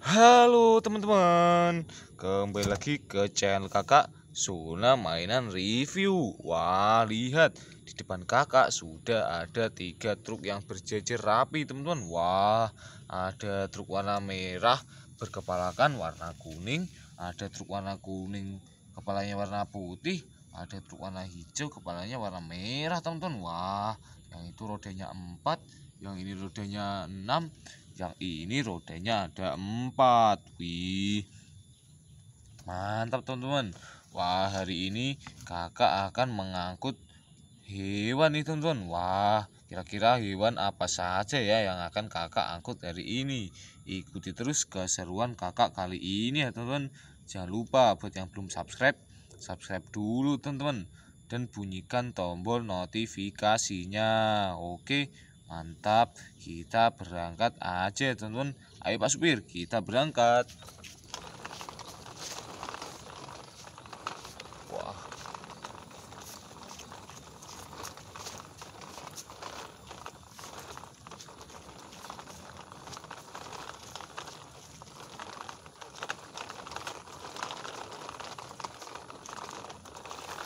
Halo teman-teman, kembali lagi ke channel kakak Suna Mainan Review Wah lihat, di depan kakak sudah ada tiga truk yang berjejer rapi teman-teman Wah ada truk warna merah berkepalakan warna kuning Ada truk warna kuning kepalanya warna putih Ada truk warna hijau kepalanya warna merah teman-teman Wah yang itu rodanya 4 yang ini rodanya 6 yang ini rodanya ada empat wih mantap teman-teman wah hari ini kakak akan mengangkut hewan nih teman-teman wah kira-kira hewan apa saja ya yang akan kakak angkut hari ini ikuti terus keseruan kakak kali ini ya teman-teman jangan lupa buat yang belum subscribe subscribe dulu teman-teman dan bunyikan tombol notifikasinya oke Mantap, kita berangkat aja ya, teman-teman. Ayo Pak Supir, kita berangkat. Wah.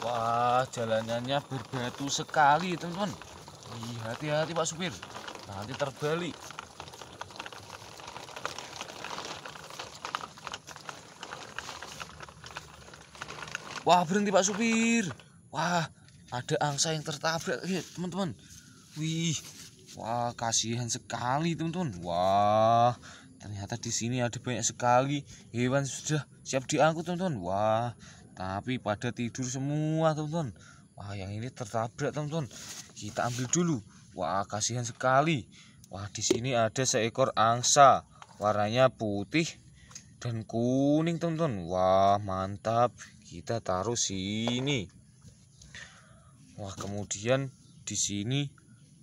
Wah, jalanannya berbatu sekali, teman-teman. Hati-hati Pak Supir, nanti terbalik. Wah berhenti Pak Supir. Wah ada angsa yang tertabrak iya, teman-teman. Wih, wah kasihan sekali teman-teman. Wah ternyata di sini ada banyak sekali hewan sudah siap diangkut teman-teman. Wah tapi pada tidur semua teman-teman. Wah yang ini tertabrak teman-teman. Kita ambil dulu. Wah kasihan sekali. Wah di sini ada seekor angsa. Warnanya putih dan kuning teman-teman. Wah mantap. Kita taruh sini. Wah kemudian di sini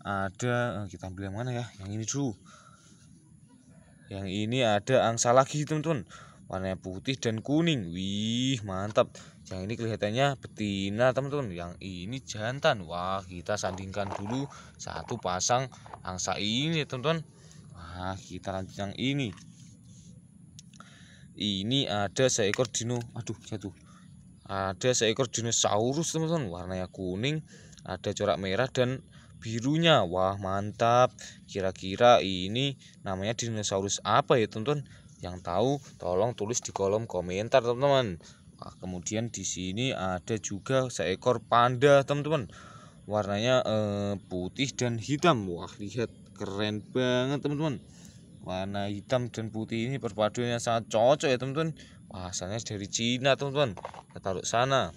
ada eh, kita ambil yang mana ya? Yang ini dulu. Yang ini ada angsa lagi teman-teman warnanya putih dan kuning wih mantap yang ini kelihatannya betina teman-teman yang ini jantan wah kita sandingkan dulu satu pasang angsa ini teman-teman wah kita lanjut yang ini ini ada seekor dino aduh jatuh ada seekor dinosaurus teman-teman warnanya kuning ada corak merah dan birunya wah mantap kira-kira ini namanya dinosaurus apa ya teman-teman yang tahu tolong tulis di kolom komentar teman-teman. Nah, kemudian di sini ada juga seekor panda teman-teman. Warnanya eh, putih dan hitam. Wah lihat keren banget teman-teman. Warna hitam dan putih ini perpaduannya sangat cocok ya teman-teman. Wah asalnya dari Cina teman-teman. Kita taruh sana.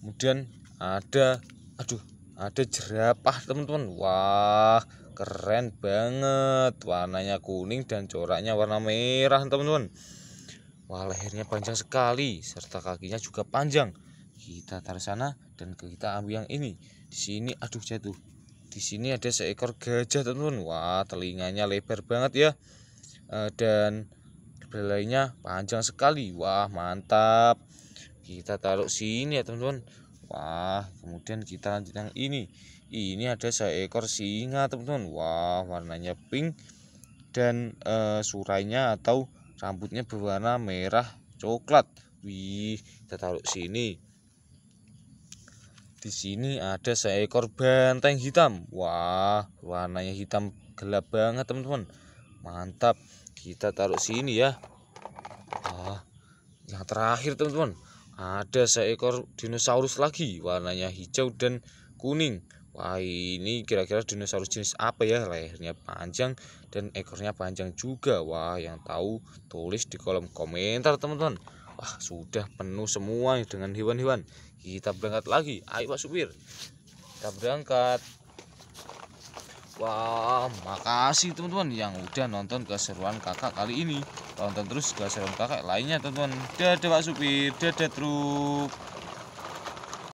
Kemudian ada, aduh ada jerapah teman-teman wah keren banget warnanya kuning dan coraknya warna merah teman-teman wah lehernya panjang sekali serta kakinya juga panjang kita taruh sana dan kita ambil yang ini di sini aduh jatuh di sini ada seekor gajah teman-teman wah telinganya lebar banget ya eh, dan belainya panjang sekali wah mantap kita taruh sini ya teman-teman Wah, kemudian kita lanjut yang ini. Ini ada seekor singa, teman-teman. Wah, warnanya pink dan e, surainya atau rambutnya berwarna merah coklat. Wih, kita taruh sini. Di sini ada seekor banteng hitam. Wah, warnanya hitam gelap banget, teman-teman. Mantap. Kita taruh sini ya. Wah, yang terakhir, teman-teman ada seekor dinosaurus lagi, warnanya hijau dan kuning. Wah ini kira-kira dinosaurus jenis apa ya Lehernya panjang dan ekornya panjang juga Wah yang tahu tulis di kolom komentar teman-teman Wah sudah penuh semua dengan hewan-hewan Kita berangkat lagi Ayo Pak Supir Kita berangkat Wah, makasih teman-teman yang udah nonton keseruan kakak kali ini. Tonton terus keseruan kakak lainnya teman-teman. Dadah Pak Supir, dadah truk.